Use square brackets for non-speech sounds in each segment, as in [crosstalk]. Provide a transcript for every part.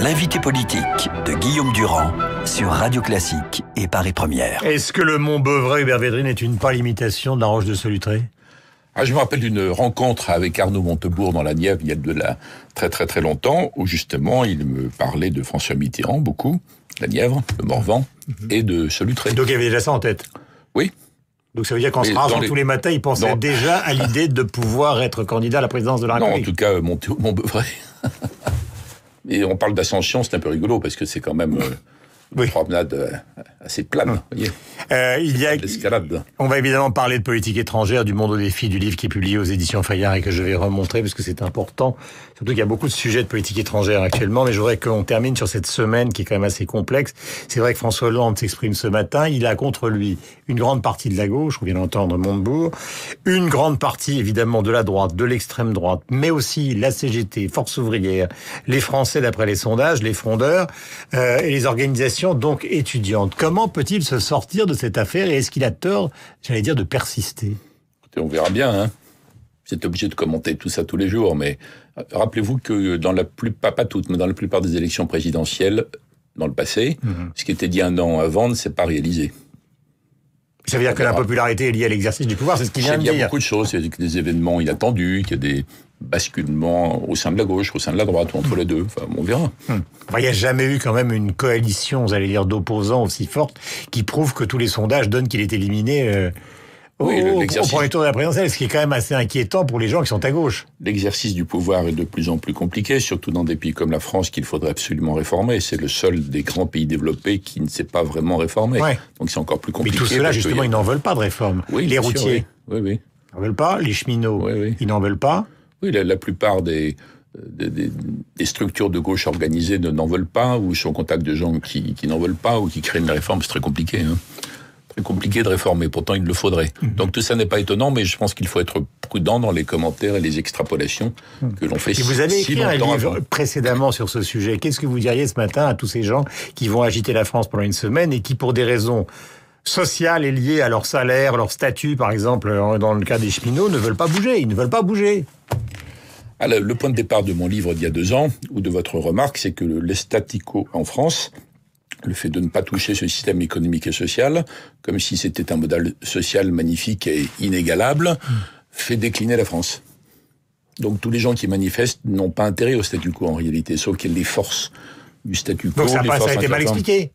L'invité politique de Guillaume Durand sur Radio Classique et Paris Première. Est-ce que le Mont Beuvray Hubert Védrine est une pas l'imitation de la Roche de Solutré ah, je me rappelle d'une rencontre avec Arnaud Montebourg dans la Nièvre il y a de la très très très longtemps où justement il me parlait de François Mitterrand beaucoup, la Nièvre, le Morvan mhm. et de Solutré. Donc il avait déjà ça en tête. Oui. Donc ça veut dire qu'en se rasant tous les matins, il pensait déjà à l'idée de pouvoir être candidat à la présidence de la République. Non, en tout cas, Mont Beuvray. [laughs] Et on parle d'ascension, c'est un peu rigolo parce que c'est quand même euh, oui. promenade euh, assez plane. Euh, il y a, on va évidemment parler de politique étrangère, du monde au défis, du livre qui est publié aux éditions Fayard et que je vais remontrer parce que c'est important. Surtout qu'il y a beaucoup de sujets de politique étrangère actuellement, mais je voudrais qu'on termine sur cette semaine qui est quand même assez complexe. C'est vrai que François Hollande s'exprime ce matin. Il a contre lui une grande partie de la gauche, on vient d'entendre Montebourg, une grande partie évidemment de la droite, de l'extrême droite, mais aussi la CGT, Force ouvrière, les Français d'après les sondages, les frondeurs euh, et les organisations donc étudiante. Comment peut-il se sortir de cette affaire et est-ce qu'il a tort, j'allais dire, de persister On verra bien. Hein vous êtes obligé de commenter tout ça tous les jours, mais euh, rappelez-vous que dans la plupart, pas toutes, mais dans la plupart des élections présidentielles, dans le passé, mhm. ce qui était dit un an avant ne s'est pas réalisé. Ça veut dire que la popularité est liée à l'exercice du pouvoir, c'est ce qu'il vient de dire. Il y a beaucoup de choses, il y a des événements inattendus, il y a des, basculement au sein de la gauche, au sein de la droite, ou entre les deux. Enfin, on verra. Hmm. Il n'y a jamais eu quand même une coalition, vous allez dire, d'opposants aussi forte qui prouve que tous les sondages donnent qu'il est éliminé. Euh, au, premier tour de la présidentielle, ce qui est quand même assez inquiétant pour les gens qui sont à gauche. L'exercice du pouvoir est de plus en plus compliqué, surtout dans des pays comme la France qu'il faudrait absolument réformer. C'est le seul des grands pays développés qui ne s'est pas vraiment réformé. Donc c'est encore plus compliqué. Mais tout cela, justement, ils n'en veulent pas de réforme. Oui, les routiers, Oui oui. ils n'en veulent pas. Les cheminots, ils n'en veulent pas. Oui, la, plupart des, structures de gauche organisées n'en veulent pas, ou sont en contact de gens qui, n'en veulent pas, ou qui créent une réforme, c'est très compliqué. Hein. Très compliqué de réformer, pourtant il le faudrait. Mhm. Donc tout ça n'est pas étonnant, mais je pense qu'il faut être prudent dans les commentaires et les extrapolations mhm. que l'on fait. Si vous avez écrit précédemment sur ce sujet. Qu'est-ce que vous diriez ce matin à tous ces gens qui vont agiter la France pendant une semaine et qui, pour des raisons sociales et liées à leur salaire, leur statut, par exemple, euh, dans le cas des cheminots, ne veulent pas bouger. Ils ne veulent pas bouger le point de départ de mon livre d'il y a deux ans, ou de votre remarque, c'est que l'estatico en France, le fait de ne pas toucher ce système économique et social, comme si c'était un modèle social magnifique et inégalable, fait décliner la France. Donc tous les gens qui manifestent n'ont pas intérêt au statu quo en réalité, sauf a les forces du statu quo. ça a été mal expliqué.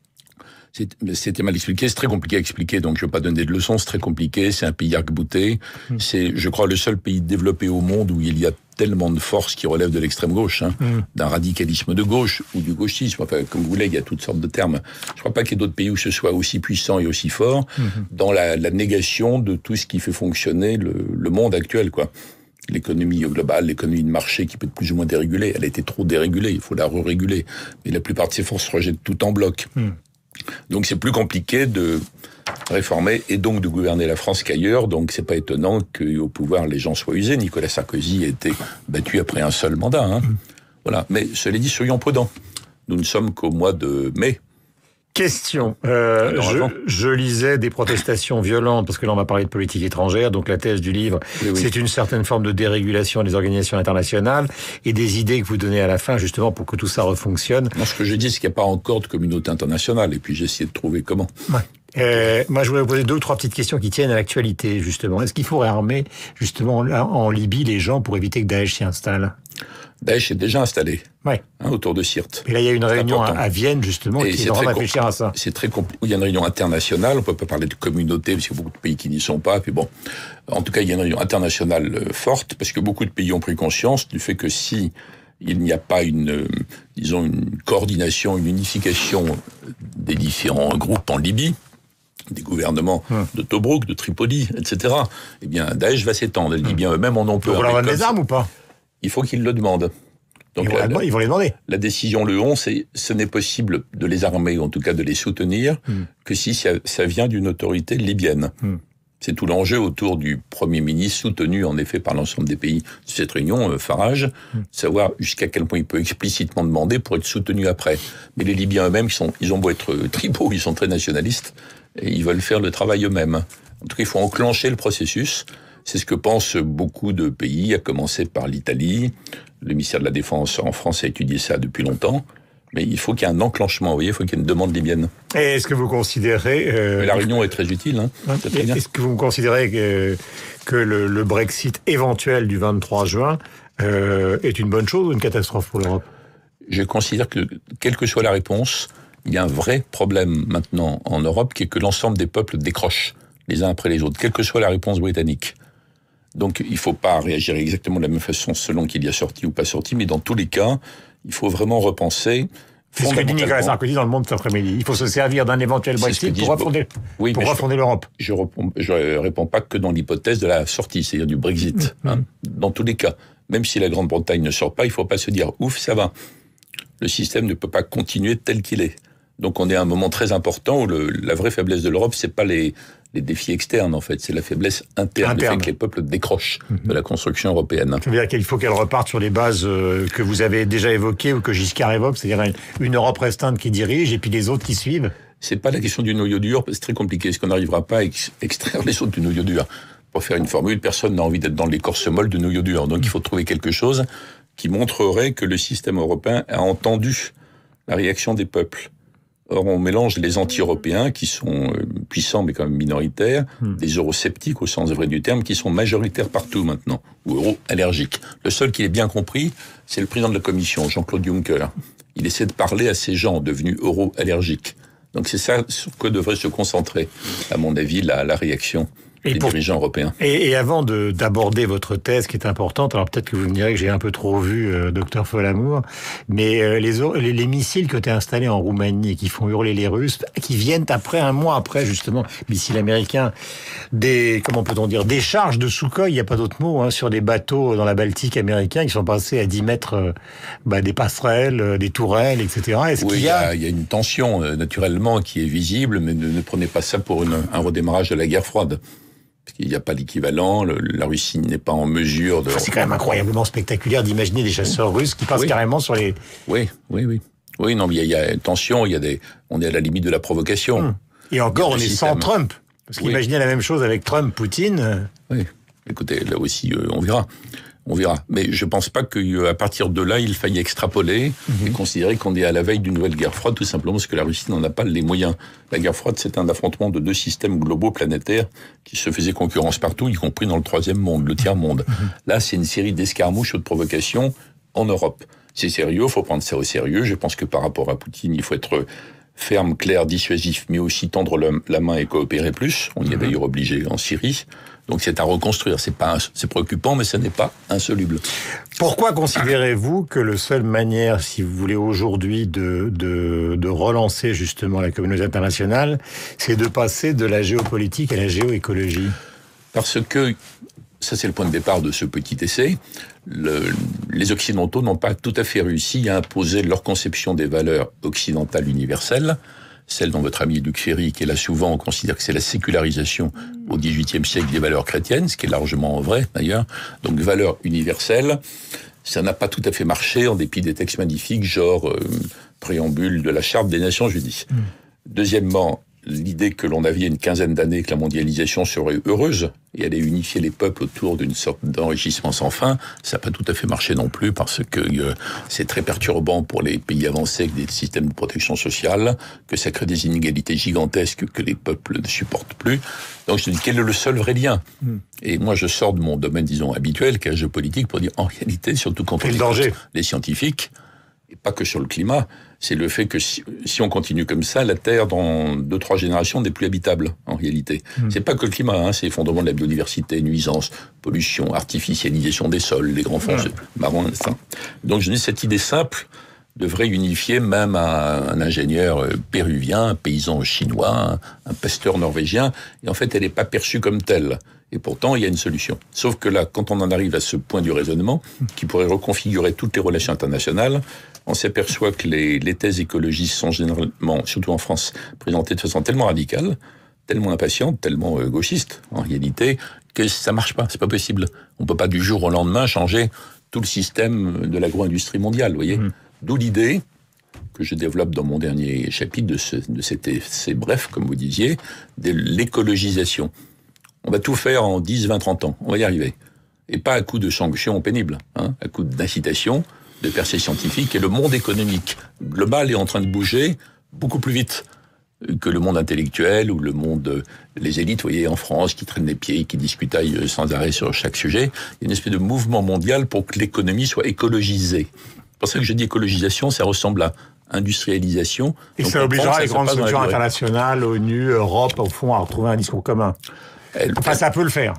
C'était mal expliqué, c'est très compliqué à expliquer, donc je ne vais pas donner de leçons, c'est très compliqué, c'est un pays arc-bouté. Hmm. C'est, je crois, le seul pays développé au monde où il y a tellement de forces qui relèvent de l'extrême gauche, hein. hmm. d'un radicalisme de gauche ou du gauchisme, enfin, comme vous voulez, il y a toutes sortes de termes. Je ne crois pas qu'il y ait d'autres pays où ce soit aussi puissant et aussi fort hmm. dans la, négation de tout ce qui fait fonctionner le, monde actuel, quoi. L'économie globale, l'économie de marché qui peut être plus ou moins dérégulée, elle a été trop dérégulée, il faut la re-réguler. Mais la plupart de ces forces rejettent tout en bloc. Donc c'est plus compliqué de réformer et donc de gouverner la France qu'ailleurs. Donc c'est pas étonnant qu'au pouvoir les gens soient usés. Nicolas Sarkozy a été battu après un seul mandat. Hein. Mm. Voilà. Mais cela dit, soyons prudents. Nous ne sommes qu'au mois de mai. Question. Euh, je, lisais des protestations violentes, parce que là on va parler de politique étrangère, donc la thèse du livre, c'est une certaine forme de dérégulation des organisations internationales et des idées que vous donnez à la fin justement pour que tout ça refonctionne. Moi, ce que je dis, c'est qu'il n'y a pas encore de communauté internationale, et puis j'ai essayé de trouver comment. Ouais. Euh, moi, je voulais vous poser deux ou trois petites questions qui tiennent à l'actualité, justement. Est-ce qu'il faut réarmer, justement, en Libye, les gens pour éviter que Daesh s'y installe Daesh ben, est déjà installé hein, autour de Sirte. Et là, il y a une réunion à, Vienne, justement, et qui réfléchir à ça. C'est très compliqué. Il y a une réunion internationale, on ne peut pas parler de communauté, parce qu'il y a beaucoup de pays qui n'y sont pas. Puis bon, en tout cas, il y a une réunion internationale euh, forte, parce que beaucoup de pays ont pris conscience du fait que si il n'y a pas une, euh, disons, une coordination, une unification euh, des différents groupes en Libye, des gouvernements hmm. de Tobruk, de Tripoli, etc., eh bien, Daesh va s'étendre. Les hmm. bien eux-mêmes en ont peur. On leur donne les armes ou pas il faut qu'ils le demandent. Donc, ils, vont les demander. La décision le 11, c'est ce n'est possible de les armer, ou en tout cas de les soutenir, hmm. que si ça, vient d'une autorité libyenne. Hmm. C'est tout l'enjeu autour du Premier ministre, soutenu en effet par l'ensemble des pays de cette réunion, euh, Farage, hmm. savoir jusqu'à quel point il peut explicitement demander pour être soutenu après. Mais les Libyens eux-mêmes, ils, ils, ont beau être euh, tribaux, ils sont très nationalistes, et ils veulent faire le travail eux-mêmes. En tout cas, il faut enclencher le processus. C'est ce que pensent beaucoup de pays, à commencer par l'Italie. Le ministère de la Défense en France a étudié ça depuis longtemps. Mais il faut qu'il y ait un enclenchement, vous voyez, il faut qu'il y ait une demande libyenne. Et est-ce que vous considérez... Euh, la réunion est très utile. Hein, est-ce que vous considérez que, le, Brexit éventuel du 23 juin euh, est une bonne chose ou une catastrophe pour l'Europe Je considère que, quelle que soit la réponse, il y a un vrai problème maintenant en Europe qui est que l'ensemble des peuples décrochent les uns après les autres, quelle que soit la réponse britannique. Donc il ne faut pas réagir exactement de la même façon selon qu'il y a sorti ou pas sorti, mais dans tous les cas, il faut vraiment repenser. C'est ce que dit Nicolas Sarkozy dans le monde cet après-midi. Il faut se servir d'un éventuel Brexit pour refonder, pour l'Europe. Je ne réponds, pas que dans l'hypothèse de la sortie, c'est-à-dire du Brexit. Mm, mm. Hein. Dans tous les cas, même si la Grande-Bretagne ne sort pas, il ne faut pas se dire ouf, ça va. Le système ne peut pas continuer tel qu'il est. Donc on est à un moment très important où la vraie faiblesse de l'Europe, c'est pas les, les défis externes, en fait. C'est la faiblesse interne, fait que les peuples décrochent mhm. de la construction européenne. Il qu'il faut qu'elle reparte sur les bases euh, que vous avez déjà évoquées ou que Giscard évoque, c'est-à-dire une Europe restante qui dirige et puis les autres qui suivent C'est pas la question du noyau dur, c'est très compliqué. Est-ce qu'on n'arrivera pas à extraire les autres du noyau dur Pour faire une formule, personne n'a envie d'être dans l'écorce molle du noyau dur. Donc il faut trouver quelque chose qui montrerait que le système européen a entendu la réaction des peuples. Or, on mélange les anti-européens, qui sont euh, puissants mais quand même minoritaires, les hmm. des eurosceptiques au sens vrai du terme, qui sont majoritaires partout maintenant, ou euro-allergiques. Le seul qui est bien compris, c'est le président de la Commission, Jean-Claude Juncker. Il essaie de parler à ces gens devenus euro-allergiques. Donc c'est ça sur quoi devrait se concentrer, à mon avis, la, la réaction et des dirigeants européens. Et, et avant d'aborder votre thèse qui est importante, alors peut-être que vous me direz que j'ai un peu trop vu euh, Docteur Folamour, mais euh, les, les, missiles que tu as installés en Roumanie et qui font hurler les Russes, qui viennent après, un mois après justement, missiles américains, des, comment peut-on dire, des charges de Sukhoi, il n'y a pas d'autre mot, hein, sur des bateaux dans la Baltique américains qui sont passés à 10 mètres euh, bah, des passerelles, des tourelles, etc. Est-ce qu'il y a... Il y, a une tension, naturellement, qui est visible, mais ne, ne prenez pas ça pour une, un redémarrage de la guerre froide parce qu'il n'y a pas l'équivalent, la Russie n'est pas en mesure de... c'est quand même incroyablement spectaculaire d'imaginer des chasseurs russes qui passent carrément sur les... Oui, oui, oui. Oui, non, mais il y, a une tension, il y a des... on est à la limite de la provocation. Hum. Et encore, on est sans Trump. Parce oui. la même chose avec Trump, Poutine... Euh, oui, écoutez, là aussi, euh, on verra on verra. Mais je ne pense pas qu'à euh, partir de là, il faille extrapoler et mhm. considérer qu'on est à la veille d'une nouvelle guerre froide, tout simplement parce que la Russie n'en a pas les moyens. La guerre froide, c'est un affrontement de deux systèmes globaux planétaires qui se faisaient concurrence partout, y compris dans le troisième monde, le tiers monde. Mhm. Mhm. Là, c'est une série d'escarmouches ou de provocations en Europe. C'est sérieux, faut prendre ça au sérieux. Je pense que par rapport à Poutine, il faut être ferme, clair, dissuasif, mais aussi tendre la, main et coopérer plus. On y est mhm. d'ailleurs obligé en Syrie. Donc c'est à reconstruire. C'est pas, c'est préoccupant, mais ce n'est pas insoluble. Pourquoi considérez-vous que la seule manière, si vous voulez, aujourd'hui de, de, de, relancer justement la communauté internationale, c'est de passer de la géopolitique à la géoécologie Parce que, ça c'est le point de départ de ce petit essai, les Occidentaux n'ont pas tout à fait réussi à imposer leur conception des valeurs occidentales universelles, celle dont votre ami Luc Ferry, qui est là souvent, considère que c'est la sécularisation au XVIIIe siècle des valeurs chrétiennes, ce qui est largement vrai d'ailleurs, donc valeurs universelles. Ça n'a pas tout à fait marché en dépit des textes magnifiques, genre euh, préambule de la Charte des Nations Unies. Hmm. Deuxièmement, l'idée que l'on avait il y a une quinzaine d'années que la mondialisation serait heureuse et allait unifier les peuples autour d'une sorte d'enrichissement sans fin, ça n'a pas tout à fait marché non plus parce que euh, c'est très perturbant pour les pays avancés avec des systèmes de protection sociale, que ça crée des inégalités gigantesques que les peuples ne supportent plus. Donc je dis quel est le seul vrai lien hmm. Et moi je sors de mon domaine disons habituel, qui est la politique, pour dire en réalité, surtout quand on les, les scientifiques, et pas que sur le climat, c'est le fait que si, on continue comme ça, la Terre, dans deux, trois générations, n'est plus habitable, en réalité. Hmm. C'est pas que le climat, hein, c'est effondrement de la biodiversité, nuisance, pollution, artificialisation des sols, les grands fonds, hein. Donc je dis, cette idée simple devrait unifier même un, ingénieur euh, péruvien, un paysan chinois, un, un pasteur norvégien, et en fait, elle n'est pas perçue comme telle. Et pourtant, il y a une solution. Sauf que là, quand on en arrive à ce point du raisonnement, hmm. qui pourrait reconfigurer toutes les relations internationales, on s'aperçoit que les, thèses écologistes sont généralement, surtout en France, présentées de façon tellement radicale, tellement impatiente, tellement euh, gauchiste, en réalité, que ça marche pas, c'est pas possible. On peut pas du jour au lendemain changer tout le système de l'agro-industrie mondiale, vous voyez. Mmh. D'où l'idée que je développe dans mon dernier chapitre de, de cet essai bref, comme vous disiez, de l'écologisation. On va tout faire en 10, 20, 30 ans. On va y arriver. Et pas à coup de sanctions pénibles, hein, à coup d'incitation de percées scientifique et le monde économique. global est en train de bouger beaucoup plus vite que le monde intellectuel ou le monde les élites, vous voyez, en France, qui traînent les pieds, qui discutaillent sans arrêt sur chaque sujet. Il y a une espèce de mouvement mondial pour que l'économie soit écologisée. C'est pour ça que je dis écologisation, ça ressemble à industrialisation. Et ça obligera les grandes structures internationales, ONU, Europe, au fond, à retrouver un discours commun. enfin, ça peut le faire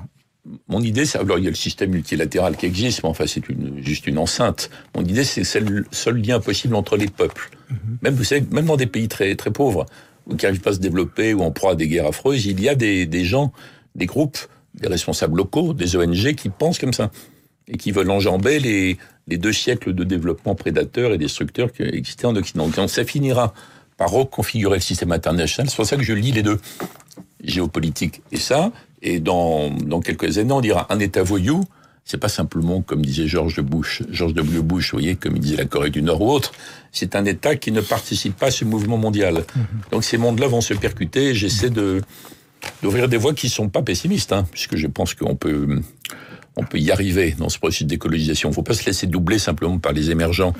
mon idée, c'est alors il y a le système multilatéral qui existe, mais enfin c'est juste une enceinte. Mon idée, c'est c'est le seul lien possible entre les peuples. Mhm. Même vous savez, même dans des pays très très pauvres qui n'arrivent pas à se développer ou en proie à des guerres affreuses, il y a des, gens, des groupes, des responsables locaux, des ONG qui pensent comme ça et qui veulent enjamber les, les deux siècles de développement prédateur et destructeur qui existaient en Occident. Donc ça finira par reconfigurer le système international. C'est pour ça que je lis les deux géopolitique et ça, et dans, quelques années, on dira un État voyou, c'est pas simplement comme disait George Bush, George W. Bush, voyez, comme disait la Corée du Nord ou autre. C'est un État qui ne participe pas à ce mouvement mondial. Mhm. Donc ces mondes-là vont se percuter. J'essaie d'ouvrir des voies qui ne sont pas pessimistes, hein, puisque je pense qu'on peut on peut y arriver dans ce processus d'écologisation. Il ne faut pas se laisser doubler simplement par les émergents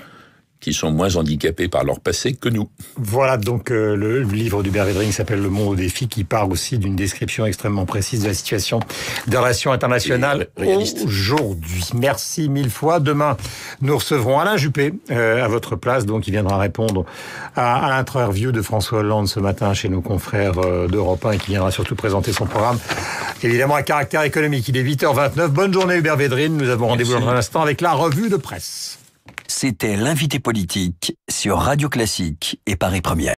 qui sont moins handicapés par leur passé que nous. Voilà, donc euh, le, livre d'Hubert Védrine s'appelle Le monde au défi, qui part aussi d'une description extrêmement précise de la situation des relations internationales aujourd'hui. Merci mille fois. Demain, nous recevrons Alain Juppé euh, à votre place, donc il viendra répondre à, à l'interview de François Hollande ce matin chez nos confrères euh, d'Europe 1 et qui viendra surtout présenter son programme, évidemment à caractère économique. Il est 8h29. Bonne journée Hubert Védrine. Nous avons rendez-vous dans un instant avec la revue de presse. C'était l'invité politique sur Radio Classique et Paris Première.